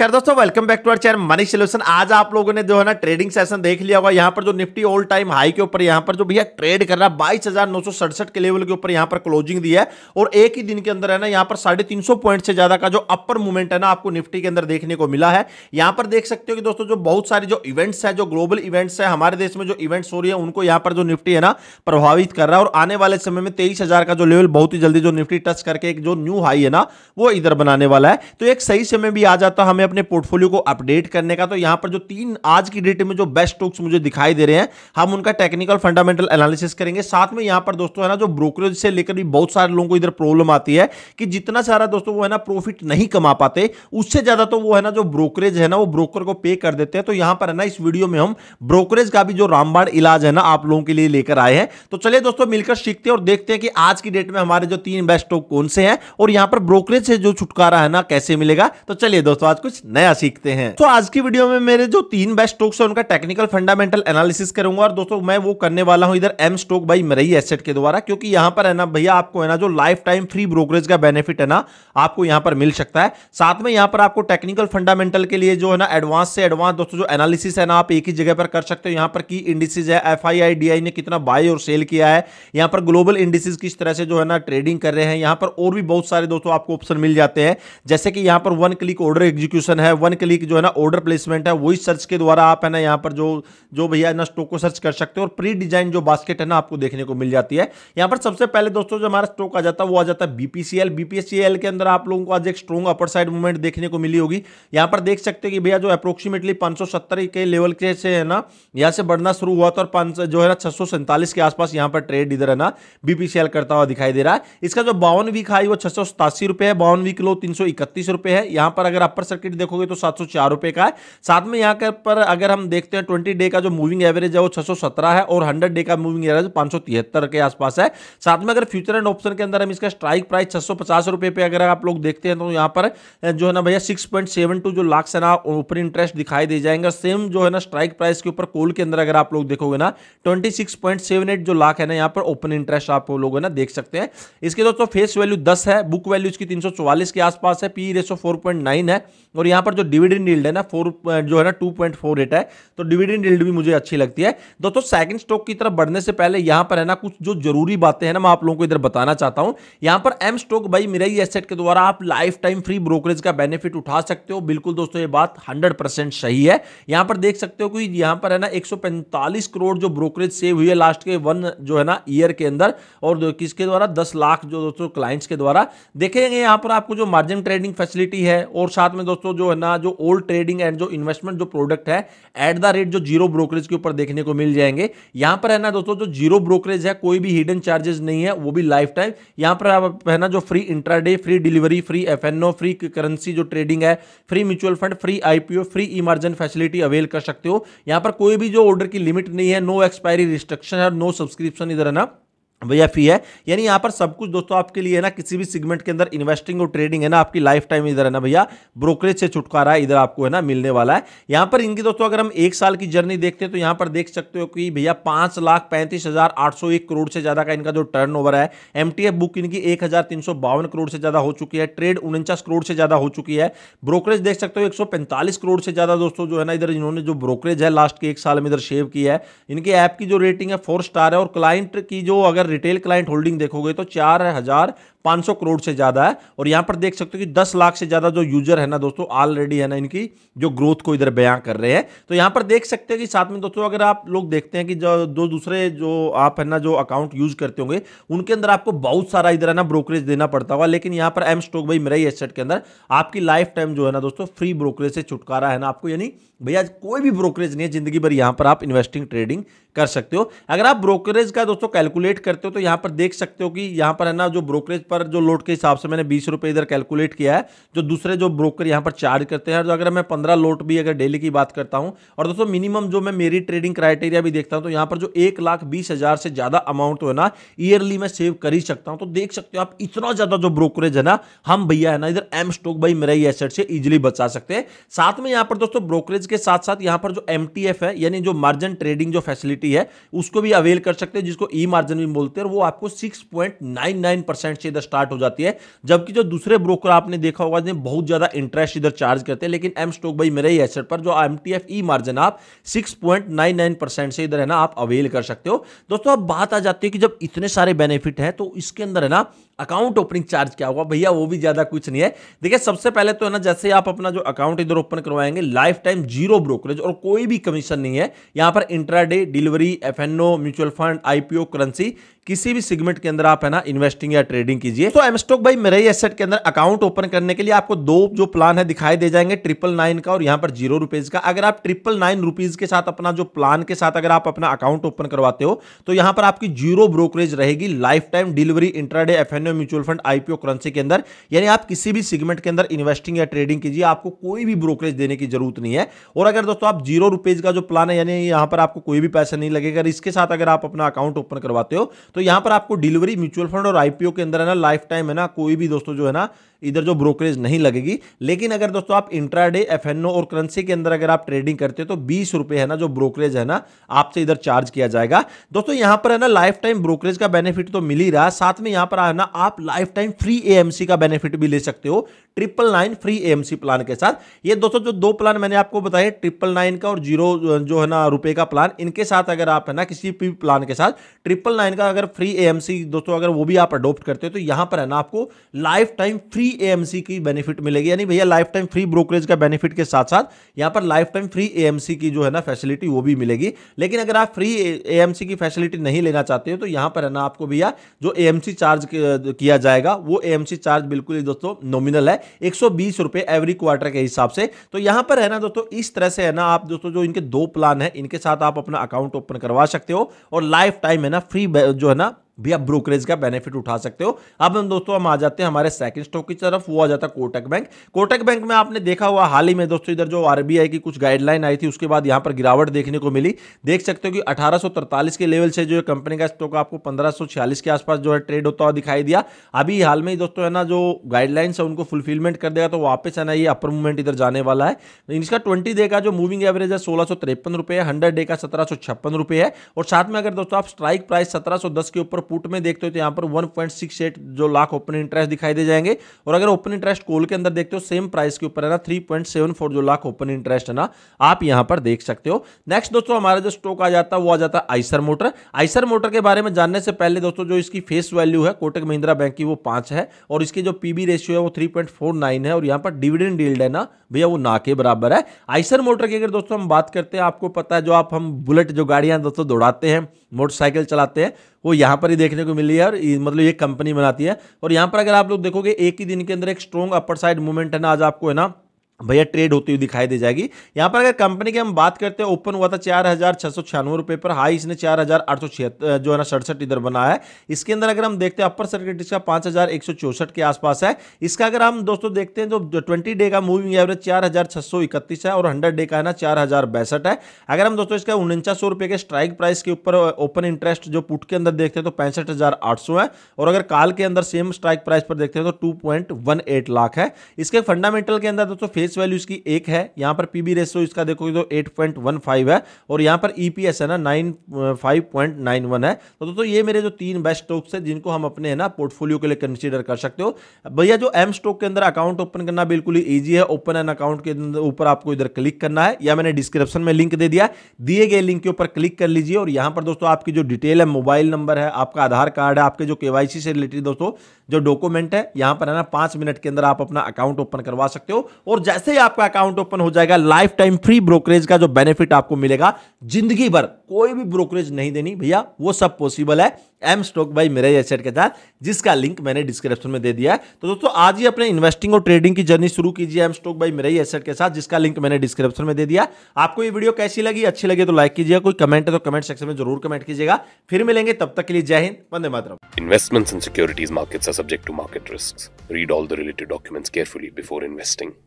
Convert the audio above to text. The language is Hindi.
खैर दोस्तों welcome back to our channel money solution आज आप लोगों ने जो है ना ट्रेडिंग सेशन देख लिया होगा यहाँ पर जो निफ्टी ऑल टाइम हाई के ऊपर यहाँ पर जो भैया ट्रेड कर रहा है बाईस हजार नौ सौ सड़सठ के लेवल के ऊपर यहाँ पर क्लोजिंग दिया है और एक ही दिन के अंदर है ना यहाँ पर साढ़े तीन सौ पॉइंट से ज्यादा का जो अपर मूवमेंट है ना आपको निफ्टी के अंदर देखने को मिला है यहाँ पर देख सकते हो कि दोस्तों जो बहुत सारे जो इवेंट्स है जो ग्लोबल इवेंट्स है हमारे देश में जो इवेंट्स हो रही है उनको यहाँ पर जो निफ्टी है ना प्रभावित कर रहा है और आने वाले समय में तेईस का जो लेवल बहुत ही जल्दी जो निफ्टी टच करके एक जो न्यू हाई है ना वो इधर बनाने वाला है तो एक सही समय भी आ जाता हमें अपने पोर्टफोलियो को अपडेट करने का तो यहां पर जो तीन आज की डेट में जो बेस्ट स्टॉक्स मुझे दिखाई दे रहे हैं हम उनका टेक्निकल फंडामेंटल एनालिसिस करेंगे साथ में यहां पर दोस्तों है ना जो ब्रोकरेज से लेकर भी बहुत सारे लोगों को इधर प्रॉब्लम आती है कि जितना सारा दोस्तों वो है ना प्रॉफिट नहीं कमा पाते उससे ज्यादा तो वो है ना जो ब्रोकरेज है ना वो ब्रोकर को पे कर देते हैं तो यहां पर है ना इस वीडियो में हम ब्रोकरेज का भी जो रामबाड़ इलाज है ना आप लोगों के लिए लेकर आए हैं तो चलिए दोस्तों मिलकर सीखते हैं और देखते हैं कि आज की डेट में हमारे जो तीन बेस्ट स्टॉक कौन से हैं और यहां पर ब्रोकरेज से जो छुटकारा है ना कैसे मिलेगा तो चलिए दोस्तों आज कुछ कुछ नया सीखते हैं तो आज की वीडियो में मेरे जो तीन बेस्ट स्टॉक्स है उनका टेक्निकल फंडामेंटल एनालिसिस करूंगा और दोस्तों मैं वो करने वाला हूं इधर M stock by Mirae asset के द्वारा क्योंकि यहां पर है ना भैया आपको है ना जो लाइफ टाइम फ्री ब्रोकरेज का बेनिफिट है ना आपको यहां पर मिल सकता है साथ में यहां पर आपको टेक्निकल फंडामेंटल के लिए जो है ना एडवांस से एडवांस दोस्तों जो एनालिसिस है ना आप एक ही जगह पर कर सकते हो यहां पर की इंडिसीज है एफ आई ने कितना बाय और सेल किया है यहां पर ग्लोबल इंडिसीज किस तरह से जो है ना ट्रेडिंग कर रहे हैं यहां पर और भी बहुत सारे दोस्तों आपको ऑप्शन मिल जाते हैं जैसे कि यहां पर one click order execution option है वन क्लिक जो है ना ऑर्डर प्लेसमेंट है वही सर्च के द्वारा आप है ना यहाँ पर जो जो भैया ना स्टॉक को सर्च कर सकते हो और प्री डिजाइन जो बास्केट है ना आपको देखने को मिल जाती है यहाँ पर सबसे पहले दोस्तों जो हमारा स्टॉक आ जाता है वो आ जाता है बीपीसीएल बीपीसीएल के अंदर आप लोगों को आज एक स्ट्रॉन्ग अपर साइड मूवमेंट देखने को मिली होगी यहाँ पर देख सकते हो कि भैया जो अप्रोक्सीमेटली पाँच के लेवल के से है ना यहाँ से बढ़ना शुरू हुआ था और पाँच जो है ना छः के आसपास यहाँ पर ट्रेड इधर है ना बीपीसीएल करता हुआ दिखाई दे रहा है इसका जो बावन वीक हाई वो छः सौ सतासी रुपये है बावन वीक लो तीन सौ इकतीस रुपये है यहाँ पर अगर अपर सर्किट देखोगे तो सात रुपए का है साथ में यहाँ पर अगर हम देखते हैं ट्वेंटी डे का जो मूविंग एवरेज है वो छः है और हंड्रेड डे का मूविंग एवरेज पाँच के आसपास है साथ में अगर फ्यूचर एंड ऑप्शन के अंदर हम इसका स्ट्राइक प्राइस छः रुपए पे अगर आप लोग देखते हैं तो यहाँ पर जो है ना भैया सिक्स जो लाख से ना ऊपर इंटरेस्ट दिखाई दे जाएंगे सेम जो है ना स्ट्राइक प्राइस के ऊपर कोल के अंदर अगर आप लोग देखोगे ना 26.78 जो लाख है ना यहाँ पर ओपन इंटरेस्ट आप लोग ना देख सकते हैं इसके दोस्तों फेस वैल्यू 10 है बुक वैल्यू इसकी 344 के आसपास है पी रेसो 4.9 है और यहाँ पर जो डिविडेंड डील्ड है ना फोर जो है ना टू पॉइंट फोर एट है तो डिविडेंड डील्ड भी मुझे अच्छी लगती है दोस्तों सेकंड स्टॉक की तरफ बढ़ने से पहले यहाँ पर है ना कुछ जो जरूरी बातें हैं ना मैं आप लोगों को इधर बताना चाहता हूँ यहाँ पर एम स्टॉक भाई मेरा ही एसेट के द्वारा आप लाइफ टाइम फ्री ब्रोकरेज का बेनिफिट उठा सकते हो बिल्कुल दोस्तों ये बात हंड्रेड सही है यहाँ पर देख सकते हो कि यहाँ पर है ना एक करोड़ जो ब्रोकरेज सेव हुई है लास्ट के वन जो है ना ईयर के अंदर और किसके द्वारा दस लाख जो दोस्तों क्लाइंट्स के द्वारा देखेंगे यहाँ पर आपको जो मार्जिन ट्रेडिंग फैसिलिटी है और साथ में दोस्तों दोस्तों जो है ना जो ओल्ड ट्रेडिंग एंड जो इन्वेस्टमेंट जो प्रोडक्ट है एट द रेट जो जीरो ब्रोकरेज के ऊपर देखने को मिल जाएंगे यहां पर है ना दोस्तों जो जीरो ब्रोकरेज है कोई भी हिडन चार्जेस नहीं है वो भी लाइफ टाइम यहां पर आप है ना जो free intraday free delivery free F free currency जो ट्रेडिंग है free mutual fund free IPO free emergent facility avail कर सकते हो यहां पर कोई भी जो ऑर्डर की लिमिट नहीं है नो एक्सपायरी रिस्ट्रिक्शन है नो सब्सक्रिप्शन इधर है ना भैया फी है यानी यहाँ पर सब कुछ दोस्तों आपके लिए है ना किसी भी सेगमेंट के अंदर इन्वेस्टिंग और ट्रेडिंग है ना आपकी लाइफ टाइम इधर है ना भैया ब्रोकरेज से छुटकारा इधर आपको है ना मिलने वाला है यहाँ पर इनकी दोस्तों अगर हम एक साल की जर्नी देखते हैं तो यहाँ पर देख सकते हो कि भैया पांच लाख पैंतीस हजार आठ सौ एक करोड़ से ज्यादा का इनका जो टर्न ओवर है एम बुक इनकी एक हजार तीन सौ बावन करोड़ से ज्यादा हो चुकी है ट्रेड उनचास करोड़ से ज्यादा हो चुकी है ब्रोकरेज देख सकते हो एक सौ पैंतालीस करोड़ से ज्यादा दोस्तों जो है ना इधर इन्होंने जो ब्रोकरेज है लास्ट के एक साल में इधर शेव किया है इनके ऐप की जो रेटिंग है फोर स्टार है और क्लाइंट की जो अगर रिटेल क्लाइंट होल्डिंग देखोगे तो चार हजार 500 करोड़ से ज़्यादा है और यहाँ पर देख सकते हो कि 10 लाख से ज़्यादा जो यूजर है ना दोस्तों ऑलरेडी है ना इनकी जो ग्रोथ को इधर बयां कर रहे हैं तो यहाँ पर देख सकते हैं कि साथ में दोस्तों अगर आप लोग देखते हैं कि जो दो दूसरे जो आप है ना जो अकाउंट यूज करते होंगे उनके अंदर आपको बहुत सारा इधर है ना ब्रोकरेज देना पड़ता होगा लेकिन यहाँ पर एम स्टॉक भाई मेरा ही एसेट के अंदर आपकी लाइफ टाइम जो है ना दोस्तों फ्री ब्रोकरेज से छुटकारा है ना आपको यानी भैया कोई भी ब्रोकरेज नहीं है जिंदगी भर यहाँ पर आप इन्वेस्टिंग ट्रेडिंग कर सकते हो अगर आप ब्रोकरेज का दोस्तों कैलकुलेट करते हो तो यहाँ पर देख सकते हो कि यहाँ पर है ना जो ब्रोकरेज पर जो लोड के हिसाब से मैंने बीस रुपये इधर कैलकुलेट किया है जो दूसरे जो ब्रोकर यहाँ पर चार्ज करते हैं जो अगर मैं पंद्रह लोट भी अगर डेली की बात करता हूँ और दोस्तों मिनिमम जो मैं मेरी ट्रेडिंग क्राइटेरिया भी देखता हूँ तो यहाँ पर जो एक लाख बीस हज़ार से ज़्यादा अमाउंट तो है ना ईयरली मैं सेव कर ही सकता हूँ तो देख सकते हो आप इतना ज़्यादा जो ब्रोकरेज है ना हम भैया है ना इधर एम स्टॉक भाई मेरा ही एसेट से ईजिली बचा सकते हैं साथ में यहाँ पर दोस्तों ब्रोकरेज के साथ साथ यहाँ पर जो एम है यानी जो मार्जिन ट्रेडिंग जो फैसिलिटी है उसको भी अवेल कर सकते हैं जिसको ई मार्जिन भी बोलते हैं वो आपको सिक्स से ज़्यादा स्टार्ट हो जाती है जबकि जो दूसरे ब्रोकर आपने देखा होगा जिन्हें बहुत ज़्यादा इंटरेस्ट इधर चार्ज करते हैं लेकिन एम स्टॉक भाई मेरे ही एसेट पर जो M T F E margin आप six point nine nine percent से इधर है ना आप अवेल कर सकते हो दोस्तों अब बात आ जाती है कि जब इतने सारे बेनिफिट हैं तो इसके अंदर है ना अकाउंट ओपनिंग चार्ज क्या होगा भैया वो भी ज़्यादा कुछ नहीं है देखिए सबसे पहले तो है ना जैसे आप अपना जो अकाउंट इधर ओपन करवाएंगे लाइफ टाइम जीरो ब्रोकरेज और कोई भी कमीशन नहीं है यहां पर intraday delivery F mutual fund IPO currency किसी भी सिगमेंट के अंदर आप है ना इन्वेस्टिंग या ट्रेडिंग कीजिए तो एमस्टॉक भाई मेरे एसेट के अंदर अकाउंट ओपन करने के लिए आपको दो जो प्लान है दिखाई दे जाएंगे ट्रिपल नाइन का और यहां पर जीरो रुपीज का अगर आप ट्रिपल नाइन रुपीज के साथ अपना जो प्लान के साथ अगर आप अपना अकाउंट ओपन करवाते हो तो यहां पर आपकी जीरो ब्रोकरेज रहेगी life time delivery intraday F N या म्यूचुअल फंड आईपीओ करेंसी के अंदर यानी आप किसी भी सेगमेंट के अंदर इन्वेस्टिंग या ट्रेडिंग कीजिए आपको कोई भी ब्रोकरेज देने की जरूरत नहीं है और अगर दोस्तों आप जीरो रुपीज का जो प्लान है यानी यहां पर आपको कोई भी पैसा नहीं लगेगा इसके साथ अगर आप अपना अकाउंट ओपन करवाते हो तो यहां पर आपको डिलीवरी म्यूचुअल फंड और आईपीओ के अंदर है ना लाइफ टाइम है ना कोई भी दोस्तों जो है ना इधर जो ब्रोकरेज नहीं लगेगी लेकिन अगर दोस्तों आप इंट्राडे एफएनओ और करेंसी के अंदर अगर आप ट्रेडिंग करते हो तो बीस रुपए है ना जो ब्रोकरेज है ना आपसे इधर चार्ज किया जाएगा दोस्तों यहां पर है ना लाइफ टाइम ब्रोकरेज का बेनिफिट तो मिल ही रहा साथ में यहां पर है ना आप लाइफ टाइम फ्री एएमसी का बेनिफिट भी ले सकते हो triple nine free AMC plan के साथ ये दोस्तों जो दो प्लान मैंने आपको बताए ट्रिपल नाइन का और जीरो जो है ना रुपए का प्लान इनके साथ अगर आप है ना किसी भी प्लान के साथ ट्रिपल नाइन का अगर फ्री एएमसी दोस्तों अगर वो भी आप अडोप्ट करते हो तो यहां पर है ना आपको लाइफ टाइम फ्री एएमसी की बेनिफिट मिलेगी यानी भैया लाइफ टाइम फ्री ब्रोकरेज का बेनिफिट के साथ साथ यहां पर लाइफ टाइम फ्री एएमसी की जो है ना फैसिलिटी वो भी मिलेगी लेकिन अगर आप फ्री एएमसी की फैसिलिटी नहीं लेना चाहते हो तो यहां पर है ना आपको भैया जो एएमसी चार्ज किया जाएगा वो एएमसी चार्ज बिल्कुल ही दोस्तों नॉमिनल है एक रुपए एवरी क्वार्टर के हिसाब से तो यहाँ पर है ना दोस्तों इस तरह से है ना आप दोस्तों जो इनके दो प्लान है इनके साथ आप अपना अकाउंट ओपन करवा सकते हो और लाइफ टाइम है ना फ्री जो है ना भी आप ब्रोकरेज का बेनिफिट उठा सकते हो अब हम दोस्तों हम आ जाते हैं हमारे सेकंड स्टॉक की तरफ वो आ जाता है कोटक बैंक कोटक बैंक में आपने देखा हुआ हाल ही में दोस्तों इधर जो आरबीआई की कुछ गाइडलाइन आई थी उसके बाद यहां पर गिरावट देखने को मिली देख सकते हो कि अठारह के लेवल से जो कंपनी का स्टॉक आपको पंद्रह के आसपास जो है ट्रेड होता हुआ दिखाई दिया अभी हाल में दोस्तों है ना जो गाइडलाइंस है उनको फुलफिलमेंट कर देगा तो वापस है ना ये अपर मूवमेंट इधर जाने वाला है तो इसका ट्वेंटी डे का जो मूविंग एवरेज है सोलह सौ है हंड्रेड डे का सत्रह है और साथ में अगर दोस्तों आप स्ट्राइक प्राइस सत्रह के ऊपर पुट में देखते हो तो यहाँ पर 1.68 जो लाख ओपन इंटरेस्ट दिखाई दे जाएंगे और अगर ओपन इंटरेस्ट कोल के अंदर देखते हो सेम प्राइस के ऊपर है ना 3.74 जो लाख ओपन इंटरेस्ट है ना आप यहाँ पर देख सकते हो नेक्स्ट दोस्तों हमारा जो स्टॉक आ जाता है वो आ जाता है आइसर मोटर आइसर मोटर के बारे में जानने से पहले दोस्तों जो इसकी फेस वैल्यू है कोटक महिंद्रा बैंक की वो पाँच है और इसकी जो पी रेशियो है वो थ्री है और यहाँ पर डिविडेंड डील्ड है ना भैया वो ना के बराबर है आइसर मोटर की अगर दोस्तों हम बात करते हैं आपको पता है जो आप हम बुलेट जो गाड़ियाँ दोस्तों दौड़ाते हैं मोटरसाइकिल चलाते हैं वो यहाँ पर ही देखने को मिली है और मतलब ये कंपनी बनाती है और यहाँ पर अगर आप लोग देखोगे एक ही दिन के अंदर एक स्ट्रॉन्ग अपर साइड मूवमेंट है ना आज आपको है ना भैया ट्रेड होती हुई दिखाई दे जाएगी यहाँ पर अगर कंपनी की हम बात करते हैं ओपन हुआ था चार हज़ार छह सौ छियानवे रुपए पर हाई इसने चार हज़ार आठ सौ छिहत्तर जो है ना सड़सठ इधर बना है इसके अंदर अगर हम देखते हैं अपर सर्किट इसका पांच हज़ार एक सौ चौसठ के आसपास है इसका अगर हम दोस्तों देखते हैं तो ट्वेंटी डे का मूविंग एवरेज चार हज़ार छह सौ इकतीस है और हंड्रेड डे का है ना चार हज़ार बैसठ है अगर हम दोस्तों इसका उनचास सौ रुपए के स्ट्राइक प्राइस के ऊपर ओपन इंटरेस्ट जो पुट के अंदर देखते हैं तो पैंसठ हज़ार आठ सौ है और अगर काल के अंदर सेम स्ट्राइक प्राइस पर देखते हैं तो two point one eight lakh है इसके फंडामेंटल के अंदर दोस्तों फेस फेस वैल्यू इसकी एक है यहाँ पर पीबी रेशियो इसका देखोगे तो 8.15 है और यहाँ पर ईपीएस e है ना 95.91 uh, है तो दोस्तों ये मेरे जो तीन बेस्ट स्टॉक्स है जिनको हम अपने है ना पोर्टफोलियो के लिए कंसिडर कर सकते हो भैया जो एम स्टॉक के अंदर अकाउंट ओपन करना बिल्कुल ही ईजी है ओपन एन अकाउंट के ऊपर आपको इधर क्लिक करना है या मैंने डिस्क्रिप्शन में लिंक दे दिया दिए गए लिंक के ऊपर क्लिक कर लीजिए और यहाँ पर दोस्तों आपकी जो डिटेल है मोबाइल नंबर है आपका आधार कार्ड है आपके जो के से रिलेटेड दोस्तों जो डॉक्यूमेंट है यहाँ पर है ना पाँच मिनट के अंदर आप अपना अकाउंट ओपन करवा सकते हो और जैसे जैसे ही आपका अकाउंट ओपन हो जाएगा लाइफ टाइम फ्री ब्रोकरेज का जो बेनिफिट आपको मिलेगा जिंदगी भर कोई भी ब्रोकरेज नहीं देनी भैया वो सब पॉसिबल है M stock by Mirae asset के साथ जिसका लिंक मैंने डिस्क्रिप्शन में दे दिया है तो दोस्तों आज ही अपने इन्वेस्टिंग और ट्रेडिंग की जर्नी शुरू कीजिए M stock by Mirae asset के साथ जिसका लिंक मैंने डिस्क्रिप्शन में दे दिया आपको ये वीडियो कैसी लगी अच्छी लगी तो लाइक कीजिएगा कोई कमेंट है तो कमेंट सेक्शन में जरूर कमेंट कीजिएगा फिर मिलेंगे तब तक के लिए जय हिंद वंदे मातरम investments in securities markets are subject to market risk read all the related documents carefully before investing